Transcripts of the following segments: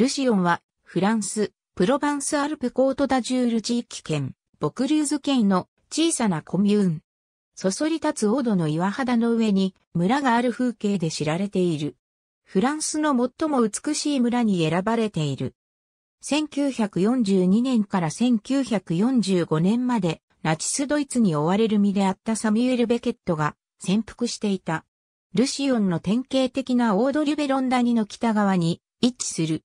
ルシオンは、フランス、プロヴァンスアルプコートダジュール地域圏、ボクューズ県の小さなコミューン。そそり立つオードの岩肌の上に村がある風景で知られている。フランスの最も美しい村に選ばれている。1942年から1945年までナチスドイツに追われる身であったサミュエル・ベケットが潜伏していた。ルシオンの典型的なオードリュベロンダニの北側に位置する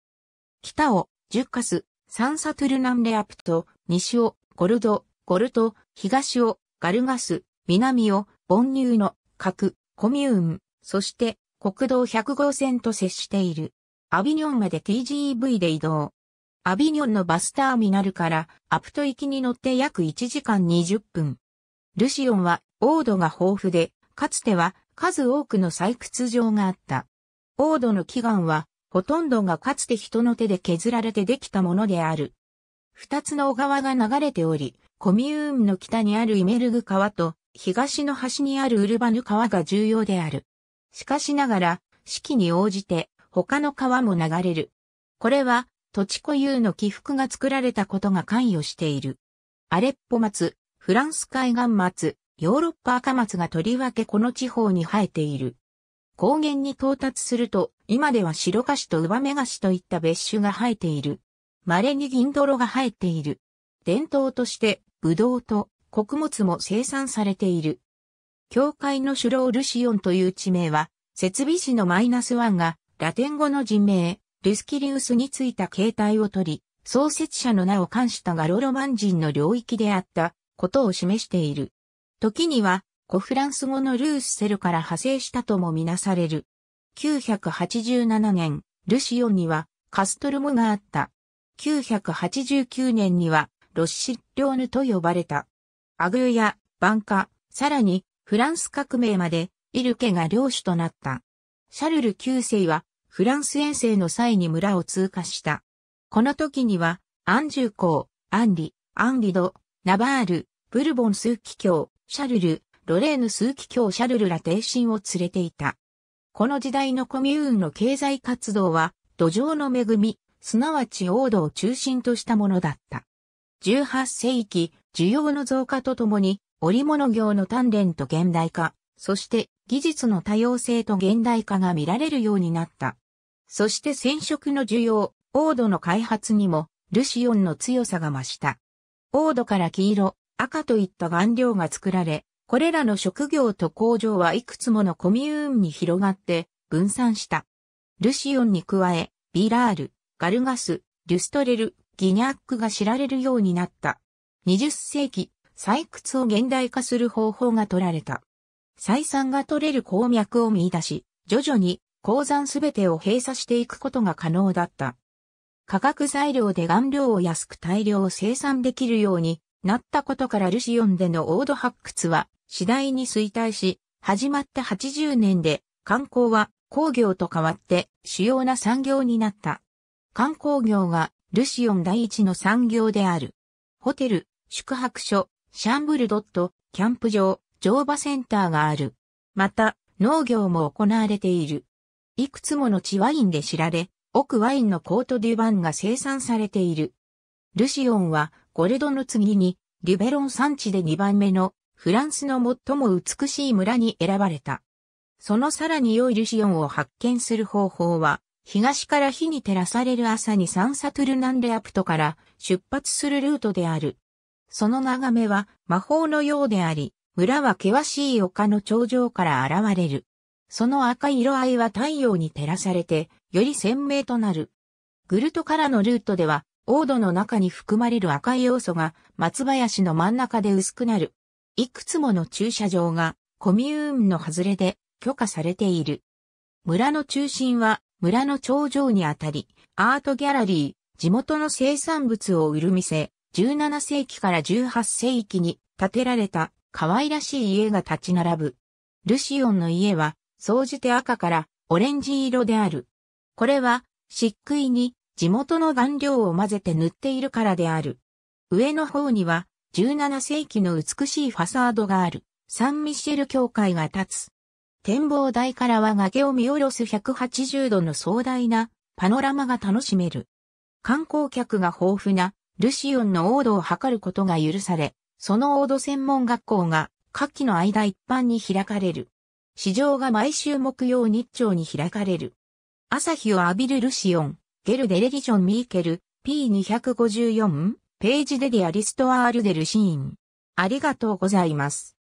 北を、ジュッカス、サンサトゥルナンレアプト、西を、ゴルド、ゴルト、東を、ガルガス、南を、ボンニューの、核、コミューン、そして、国道100号線と接している。アビニョンまで TGV で移動。アビニョンのバスターミナルからアプト行きに乗って約1時間20分。ルシオンはオードが豊富で、かつては数多くの採掘場があった。ードの祈願はほとんどがかつて人の手で削られてできたものである。二つの小川が流れており、コミューンの北にあるイメルグ川と、東の端にあるウルバヌ川が重要である。しかしながら、四季に応じて、他の川も流れる。これは、土地固有の起伏が作られたことが関与している。アレッポ松、フランス海岸松、ヨーロッパ赤松がとりわけこの地方に生えている。高原に到達すると、今では白菓子とウバメ菓子といった別種が生えている。稀に銀泥が生えている。伝統として、ブドウと穀物も生産されている。教会のシュロールシオンという地名は、設備士のマイナスワンが、ラテン語の人名、ルスキリウスについた形態を取り、創設者の名を冠したガロロマン人の領域であったことを示している。時には、古フランス語のルースセルから派生したともみなされる。987年、ルシオンにはカストルモがあった。989年にはロッシッリョーヌと呼ばれた。アグーやバンカ、さらにフランス革命までイルケが領主となった。シャルル9世はフランス遠征の際に村を通過した。この時にはアンジュー公、アンリ、アンリド、ナバール、ブルボンキョウ、シャルル、ロレーヌ数奇卿シャルルラ帝臣を連れていた。この時代のコミューンの経済活動は、土壌の恵み、すなわち王土を中心としたものだった。18世紀、需要の増加とともに、織物業の鍛錬と現代化、そして技術の多様性と現代化が見られるようになった。そして染色の需要、王土の開発にも、ルシオンの強さが増した。王土から黄色、赤といった顔料が作られ、これらの職業と工場はいくつものコミューンに広がって分散した。ルシオンに加え、ビラール、ガルガス、リュストレル、ギニャックが知られるようになった。20世紀、採掘を現代化する方法が取られた。採算が取れる鉱脈を見出し、徐々に鉱山すべてを閉鎖していくことが可能だった。化学材料で顔料を安く大量生産できるようになったことからルシオンでのオード発掘は次第に衰退し、始まった80年で観光は工業と変わって主要な産業になった。観光業がルシオン第一の産業である。ホテル、宿泊所、シャンブルドット、キャンプ場、乗馬センターがある。また、農業も行われている。いくつもの地ワインで知られ、奥ワインのコートデュバンが生産されている。ルシオンはゴルドの次にリベロン産地で2番目のフランスの最も美しい村に選ばれた。そのさらに良いルシオンを発見する方法は、東から火に照らされる朝にサンサトゥルナンレアプトから出発するルートである。その眺めは魔法のようであり、村は険しい丘の頂上から現れる。その赤色合いは太陽に照らされて、より鮮明となる。グルトからのルートでは、オードの中に含まれる赤い要素が松林の真ん中で薄くなる。いくつもの駐車場がコミューンの外れで許可されている。村の中心は村の頂上にあたり、アートギャラリー、地元の生産物を売る店、17世紀から18世紀に建てられた可愛らしい家が立ち並ぶ。ルシオンの家は、総じて赤からオレンジ色である。これは、漆喰に地元の顔料を混ぜて塗っているからである。上の方には、17世紀の美しいファサードがある、サンミシェル教会が立つ。展望台からは崖を見下ろす180度の壮大なパノラマが楽しめる。観光客が豊富なルシオンの王道を測ることが許され、その王道専門学校が夏季の間一般に開かれる。市場が毎週木曜日朝に開かれる。朝日を浴びるルシオン、ゲルデレギジョン・ミーケル、P254 ページデディアリストアールデルシーン。ありがとうございます。